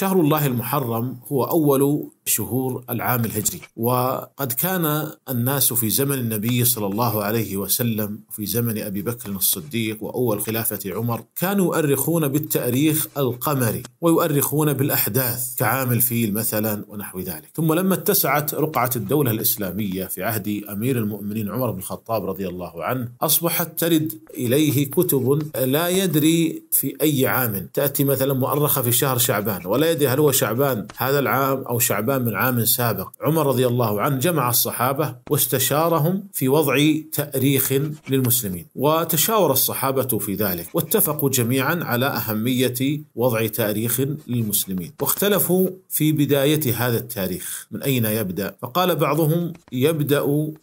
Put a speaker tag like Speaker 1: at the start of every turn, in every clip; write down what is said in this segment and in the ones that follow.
Speaker 1: شهر الله المحرم هو أول شهور العام الهجري وقد كان الناس في زمن النبي صلى الله عليه وسلم في زمن أبي بكر الصديق وأول خلافة عمر كانوا يؤرخون بالتأريخ القمري ويؤرخون بالأحداث كعام الفيل مثلا ونحو ذلك ثم لما اتسعت رقعة الدولة الإسلامية في عهد أمير المؤمنين عمر بن الخطاب رضي الله عنه أصبحت ترد إليه كتب لا يدري في أي عام تأتي مثلا مؤرخة في شهر شعبان ولا يدري هل هو شعبان هذا العام أو شعبان شعبان من عام سابق عمر رضي الله عنه جمع الصحابة واستشارهم في وضع تأريخ للمسلمين وتشاور الصحابة في ذلك واتفقوا جميعا على أهمية وضع تاريخ للمسلمين واختلفوا في بداية هذا التاريخ من أين يبدأ فقال بعضهم يبدأ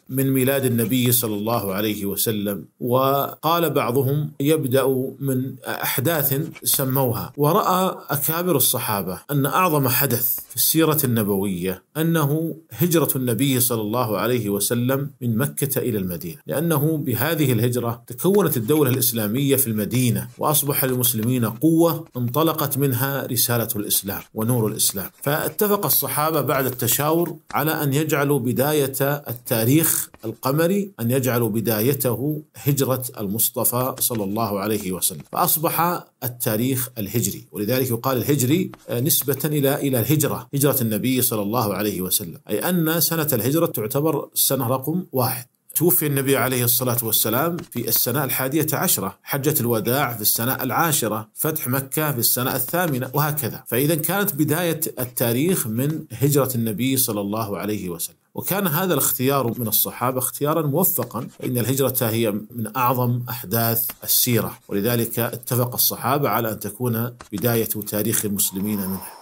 Speaker 1: من ميلاد النبي صلى الله عليه وسلم وقال بعضهم يبدأ من أحداث سموها ورأى أكابر الصحابة أن أعظم حدث في السيرة النبوية النبوية أنه هجرة النبي صلى الله عليه وسلم من مكة إلى المدينة لأنه بهذه الهجرة تكونت الدولة الإسلامية في المدينة وأصبح للمسلمين قوة انطلقت منها رسالة الإسلام ونور الإسلام فاتفق الصحابة بعد التشاور على أن يجعلوا بداية التاريخ القمري أن يجعلوا بدايته هجرة المصطفى صلى الله عليه وسلم فأصبح التاريخ الهجري ولذلك يقال الهجري آه، نسبة إلى إلى الهجرة هجرة النبي صلى الله عليه وسلم أي أن سنة الهجرة تعتبر سنة رقم واحد توفي النبي عليه الصلاة والسلام في السنة الحادية عشرة حجة الوداع في السنة العاشرة فتح مكة في السنة الثامنة وهكذا فإذا كانت بداية التاريخ من هجرة النبي صلى الله عليه وسلم وكان هذا الاختيار من الصحابة اختيارا موفقا فإن الهجرة هي من أعظم أحداث السيرة ولذلك اتفق الصحابة على أن تكون بداية تاريخ المسلمين منه